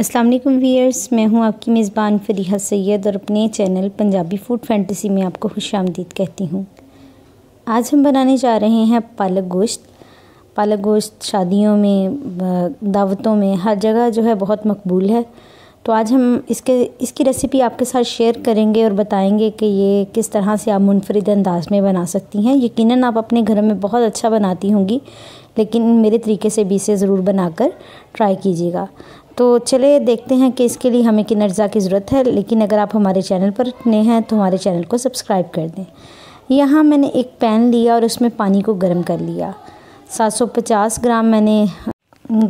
अस्सलाम वालेकुम वीयर्स मैं हूं आपकी मेज़बान फरीहा सैयद और अपने चैनल पंजाबी फूड फैंटेसी में आपको खुश आमदीद कहती हूं आज हम बनाने जा रहे हैं पालक गोश्त पालक गोश्त शादियों में दावतों में हर जगह जो है बहुत मकबूल है तो आज हम इसके इसकी रेसिपी आपके साथ शेयर करेंगे और बताएंगे कि ये किस तरह से आप मुनफरद अंदाज में बना सकती हैं यकीन आप अपने घर में बहुत अच्छा बनाती होंगी लेकिन मेरे तरीके से भी इसे ज़रूर बनाकर ट्राई कीजिएगा तो चलिए देखते हैं कि इसके लिए हमें किन अज़ा की ज़रूरत है लेकिन अगर आप हमारे चैनल पर नए हैं तो हमारे चैनल को सब्सक्राइब कर दें यहाँ मैंने एक पैन लिया और उसमें पानी को गर्म कर लिया 750 ग्राम मैंने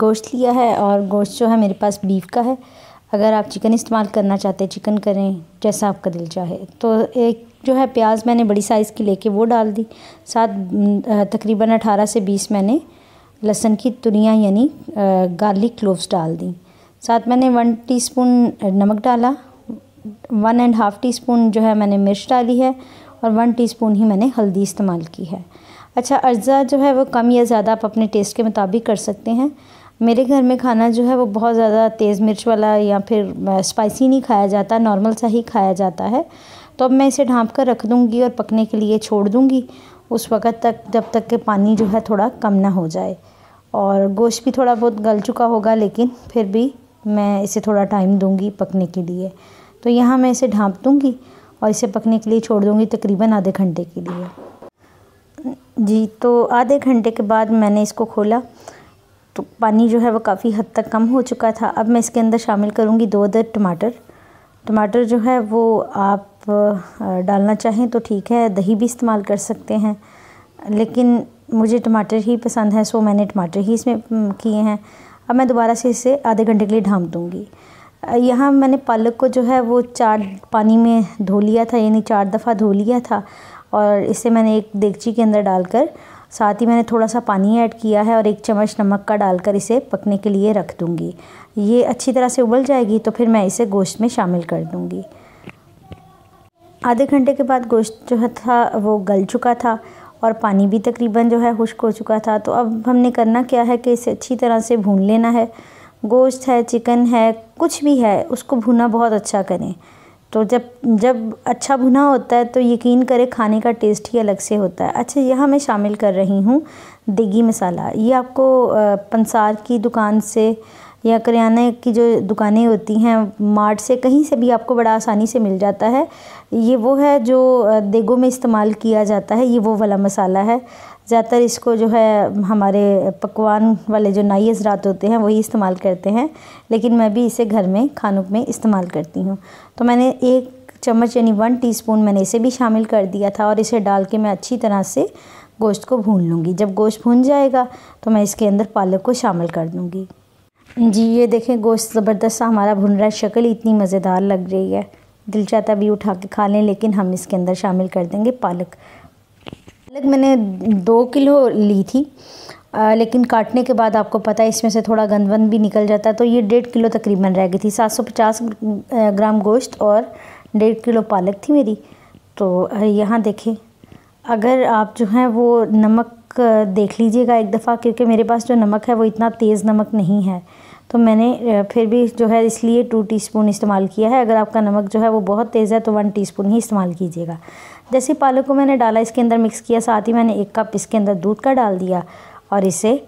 गोश्त लिया है और गोश्त जो है मेरे पास बीफ का है अगर आप चिकन इस्तेमाल करना चाहते हैं चिकन करें जैसा आपका दिल चाहे तो एक जो है प्याज मैंने बड़ी साइज़ की लेके वो डाल दी साथ तकरीबन 18 से 20 मैंने लहसुन की तुरियाँ यानी गार्लिक क्लोव्स डाल दी साथ मैंने वन टीस्पून नमक डाला one and half teaspoon जो है मैंने मिर्च डाली है और वन टीस्पून ही मैंने हल्दी इस्तेमाल की है अच्छा अर्ज़ा जो है वो कम या ज़्यादा आप अपने टेस्ट के मुताबिक कर सकते हैं मेरे घर में खाना जो है वो बहुत ज़्यादा तेज़ मिर्च वाला या फिर स्पाइसी नहीं खाया जाता नॉर्मल सा ही खाया जाता है तो अब मैं इसे ढाँप कर रख दूँगी और पकने के लिए छोड़ दूँगी उस वक़्त तक जब तक के पानी जो है थोड़ा कम ना हो जाए और गोश्त भी थोड़ा बहुत गल चुका होगा लेकिन फिर भी मैं इसे थोड़ा टाइम दूंगी पकने के लिए तो यहाँ मैं इसे ढाँप दूँगी और इसे पकने के लिए छोड़ दूँगी तकरीबन आधे घंटे के लिए जी तो आधे घंटे के बाद मैंने इसको खोला तो पानी जो है वो काफ़ी हद तक कम हो चुका था अब मैं इसके अंदर शामिल करूँगी दो अदर टमाटर टमाटर जो है वो आप डालना चाहें तो ठीक है दही भी इस्तेमाल कर सकते हैं लेकिन मुझे टमाटर ही पसंद है सो मैंने टमाटर ही इसमें किए हैं अब मैं दोबारा से इसे आधे घंटे के लिए ढाँप दूँगी यहाँ मैंने पालक को जो है वो चार पानी में धो लिया था यानी चार दफ़ा धो लिया था और इसे मैंने एक देगची के अंदर डालकर साथ ही मैंने थोड़ा सा पानी ऐड किया है और एक चम्मच नमक का डालकर इसे पकने के लिए रख दूँगी ये अच्छी तरह से उबल जाएगी तो फिर मैं इसे गोश्त में शामिल कर दूँगी आधे घंटे के बाद गोश्त जो है था वो गल चुका था और पानी भी तकरीबन जो है खुश्क हो चुका था तो अब हमने करना क्या है कि इसे अच्छी तरह से भून लेना है गोश्त है चिकन है कुछ भी है उसको भुना बहुत अच्छा करें तो जब जब अच्छा भुना होता है तो यकीन करें खाने का टेस्ट ही अलग से होता है अच्छा यह मैं शामिल कर रही हूँ दिगी मसाला ये आपको पंसार की दुकान से या करियाने की जो दुकानें होती हैं मार्ट से कहीं से भी आपको बड़ा आसानी से मिल जाता है ये वो है जो देगों में इस्तेमाल किया जाता है ये वो वाला मसाला है ज़्यादातर इसको जो है हमारे पकवान वाले जो नाई हजरात होते हैं वही इस्तेमाल करते हैं लेकिन मैं भी इसे घर में खानों में इस्तेमाल करती हूँ तो मैंने एक चम्मच यानी वन टीस्पून मैंने इसे भी शामिल कर दिया था और इसे डाल के मैं अच्छी तरह से गोश्त को भून लूँगी जब गोश्त भून जाएगा तो मैं इसके अंदर पालक को शामिल कर दूँगी जी ये देखें गोश्त ज़बरदस्त सा हमारा भुन रहा है शक्ल इतनी मज़ेदार लग रही है दिल चाहता भी उठा के खा लें लेकिन हम इसके अंदर शामिल कर देंगे पालक पालक मैंने दो किलो ली थी आ, लेकिन काटने के बाद आपको पता है इसमें से थोड़ा गंदवंद भी निकल जाता है तो ये डेढ़ किलो तकरीबन रह गई थी 750 ग्राम गोश्त और डेढ़ किलो पालक थी मेरी तो यहाँ देखें अगर आप जो हैं वो नमक देख लीजिएगा एक दफ़ा क्योंकि मेरे पास जो नमक है वो इतना तेज़ नमक नहीं है तो मैंने फिर भी जो है इसलिए टू टीस्पून इस्तेमाल किया है अगर आपका नमक जो है वो बहुत तेज़ है तो वन टीस्पून ही इस्तेमाल कीजिएगा जैसे पालक को मैंने डाला इसके अंदर मिक्स किया साथ ही मैंने एक कप इसके अंदर दूध का डाल दिया और इसे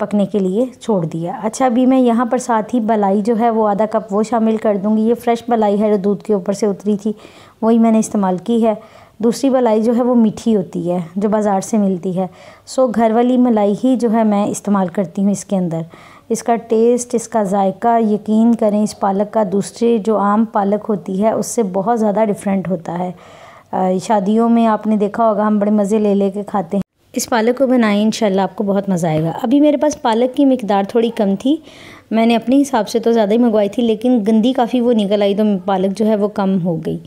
पकने के लिए छोड़ दिया अच्छा अभी मैं यहाँ पर साथ ही बलाई जो है वो आधा कप वो शामिल कर दूँगी ये फ्रेश बलाई है जो दूध के ऊपर से उतरी थी वही मैंने इस्तेमाल की है दूसरी मलाई जो है वो मीठी होती है जो बाज़ार से मिलती है सो घर वाली मलाई ही जो है मैं इस्तेमाल करती हूँ इसके अंदर इसका टेस्ट इसका जायका यकीन करें इस पालक का दूसरी जो आम पालक होती है उससे बहुत ज़्यादा डिफरेंट होता है शादियों में आपने देखा होगा हम बड़े मज़े ले ले कर खाते हैं इस पालक को बनाएं इंशाल्लाह आपको बहुत मज़ा आएगा अभी मेरे पास पालक की मकदार थोड़ी कम थी मैंने अपने हिसाब से तो ज़्यादा ही मंगवाई थी लेकिन गंदी काफ़ी वो निकल आई तो पालक जो है वो कम हो गई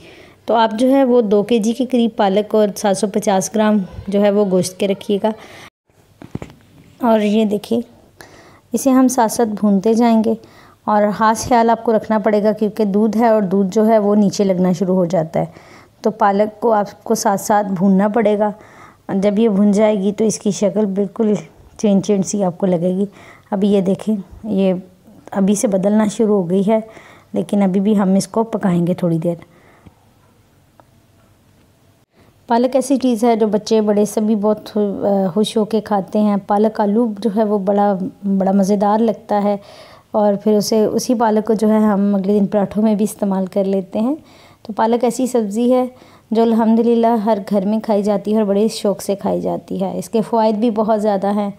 तो आप जो है वो दो के जी के करीब पालक और 750 ग्राम जो है वो गोश्त के रखिएगा और ये देखिए इसे हम साथ साथ भूनते जाएंगे और खास ख्याल आपको रखना पड़ेगा क्योंकि दूध है और दूध जो है वो नीचे लगना शुरू हो जाता है तो पालक को आपको साथ साथ भूनना पड़ेगा जब ये भुन जाएगी तो इसकी शक्ल बिल्कुल चेंज चेंज सी आपको लगेगी अभी ये देखें ये अभी से बदलना शुरू हो गई है लेकिन अभी भी हम इसको पकाएंगे थोड़ी देर पालक ऐसी चीज़ है जो बच्चे बड़े सभी बहुत खुश होकर खाते हैं पालक आलू जो है वो बड़ा बड़ा मज़ेदार लगता है और फिर उसे उसी पालक को जो है हम अगले दिन पराठों में भी इस्तेमाल कर लेते हैं तो पालक ऐसी सब्ज़ी है जो अलहमदिल्ला हर घर में खाई जाती है और बड़े शौक़ से खाई जाती है इसके फ़वाद भी बहुत ज़्यादा हैं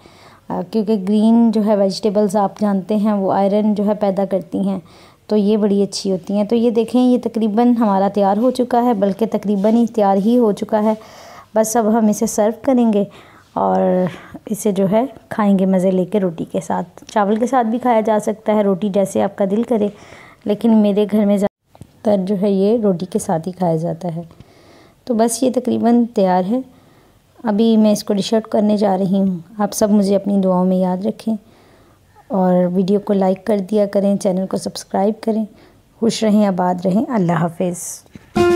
क्योंकि ग्रीन जो है वेजिटेबल्स आप जानते हैं वो आयरन जो है पैदा करती हैं तो ये बड़ी अच्छी होती हैं तो ये देखें ये तकरीबन हमारा तैयार हो चुका है बल्कि तकरीबन ही तैयार ही हो चुका है बस अब हम इसे सर्व करेंगे और इसे जो है खाएंगे मज़े लेके रोटी के साथ चावल के साथ भी खाया जा सकता है रोटी जैसे आपका दिल करे लेकिन मेरे घर में ज़्यादातर जो है ये रोटी के साथ ही खाया जाता है तो बस ये तकरीबन तैयार है अभी मैं इसको डिश आउट करने जा रही हूँ आप सब मुझे अपनी दुआओं में याद रखें और वीडियो को लाइक कर दिया करें चैनल को सब्सक्राइब करें खुश रहें आबाद रहें अल्लाह हाफिज़